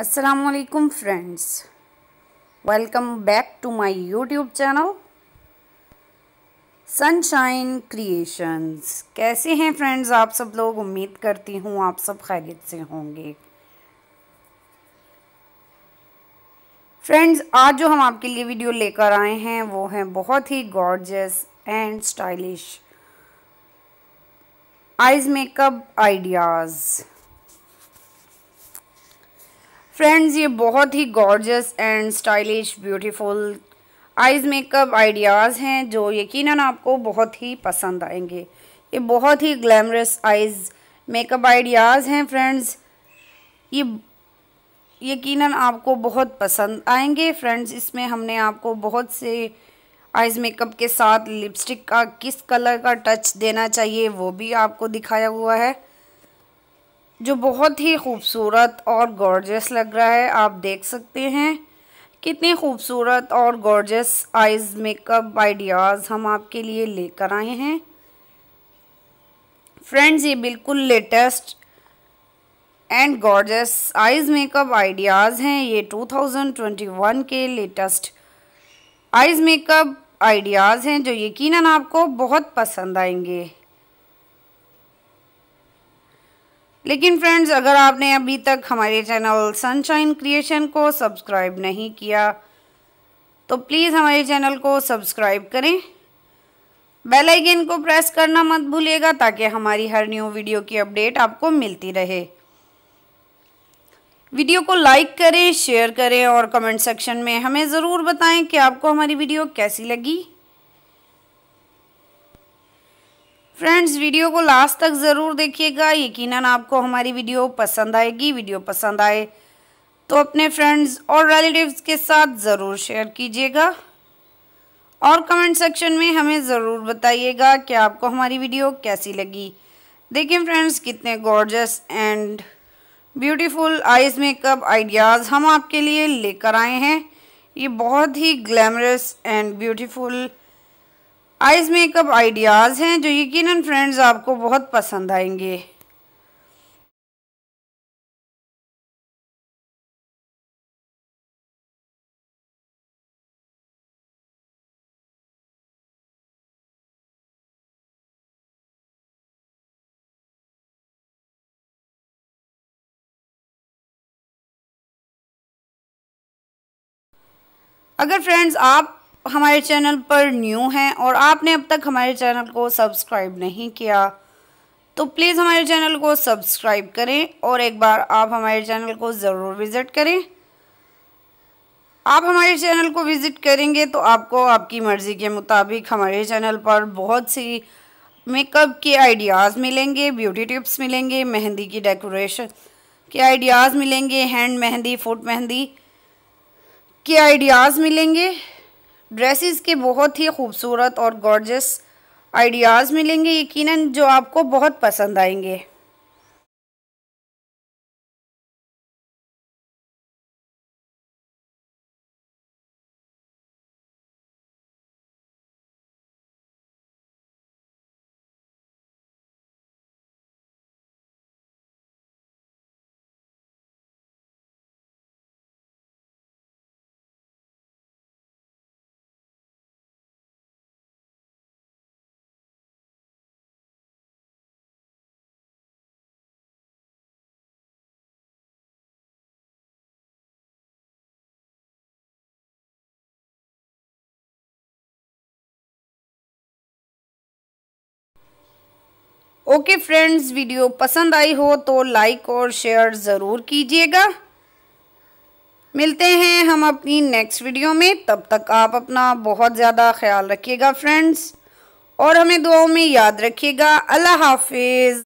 असलकुम friends welcome back to my YouTube channel Sunshine Creations कैसे हैं फ्रेंड्स आप सब लोग उम्मीद करती हूँ आप सब खैरियत से होंगे फ्रेंड्स आज जो हम आपके लिए वीडियो लेकर आए हैं वो हैं बहुत ही gorgeous and stylish eyes makeup ideas friends ये बहुत ही gorgeous and stylish beautiful eyes makeup ideas हैं जो यकीनन आपको बहुत ही पसंद आएंगे ये बहुत ही ग्लैमरस आइज़ मेकअप आइडियाज़ हैं फ्रेंड्स ये यकीनन आपको बहुत पसंद आएंगे फ्रेंड्स इसमें हमने आपको बहुत से आइज़ मेकअप के साथ लिपस्टिक का किस कलर का टच देना चाहिए वो भी आपको दिखाया हुआ है जो बहुत ही खूबसूरत और गॉर्जस लग रहा है आप देख सकते हैं कितने खूबसूरत और गॉर्जस आइज़ मेकअप आइडियाज़ हम आपके लिए लेकर आए हैं फ्रेंड्स ये बिल्कुल latest and gorgeous eyes makeup ideas हैं ये 2021 के लेटेस्ट आइज़ मेकअप आइडियाज़ हैं जो यकीनन आपको बहुत पसंद आएंगे लेकिन फ्रेंड्स अगर आपने अभी तक हमारे चैनल सनशाइन क्रिएशन को सब्सक्राइब नहीं किया तो प्लीज़ हमारे चैनल को सब्सक्राइब करें बेल आइकन को प्रेस करना मत भूलिएगा ताकि हमारी हर न्यू वीडियो की अपडेट आपको मिलती रहे वीडियो को लाइक करें शेयर करें और कमेंट सेक्शन में हमें ज़रूर बताएं कि आपको हमारी वीडियो कैसी लगी फ्रेंड्स वीडियो को लास्ट तक ज़रूर देखिएगा यकीनन आपको हमारी वीडियो पसंद आएगी वीडियो पसंद आए तो अपने फ्रेंड्स और रिलेटिव्स के साथ ज़रूर शेयर कीजिएगा और कमेंट सेक्शन में हमें ज़रूर बताइएगा कि आपको हमारी वीडियो कैसी लगी देखिए फ्रेंड्स कितने gorgeous and beautiful eyes makeup ideas हम आपके लिए लेकर आए हैं ये बहुत ही glamorous and beautiful eyes makeup ideas हैं जो यकीनन फ्रेंड्स आपको बहुत पसंद आएंगे अगर फ्रेंड्स आप हमारे चैनल पर न्यू हैं और आपने अब तक हमारे चैनल को सब्सक्राइब नहीं किया तो प्लीज़ हमारे चैनल को सब्सक्राइब करें और एक बार आप हमारे चैनल को ज़रूर विज़िट करें आप हमारे चैनल को विज़िट करेंगे तो आपको आपकी मर्ज़ी के मुताबिक हमारे चैनल पर बहुत सी मेकअप के आइडियाज़ मिलेंगे ब्यूटी टिप्स मिलेंगे मेहंदी की डेकोरेशन के आइडियाज़ मिलेंगे हैंड मेहंदी फुट मेहंदी के आइडियाज़ मिलेंगे ड्रेसेस के बहुत ही खूबसूरत और गॉर्जस आइडियाज़ मिलेंगे यकीनन जो आपको बहुत पसंद आएंगे ओके फ्रेंड्स वीडियो पसंद आई हो तो लाइक और शेयर ज़रूर कीजिएगा मिलते हैं हम अपनी नेक्स्ट वीडियो में तब तक आप अपना बहुत ज़्यादा ख्याल रखिएगा फ्रेंड्स और हमें दुआओं में याद रखिएगा अल्लाह हाफिज़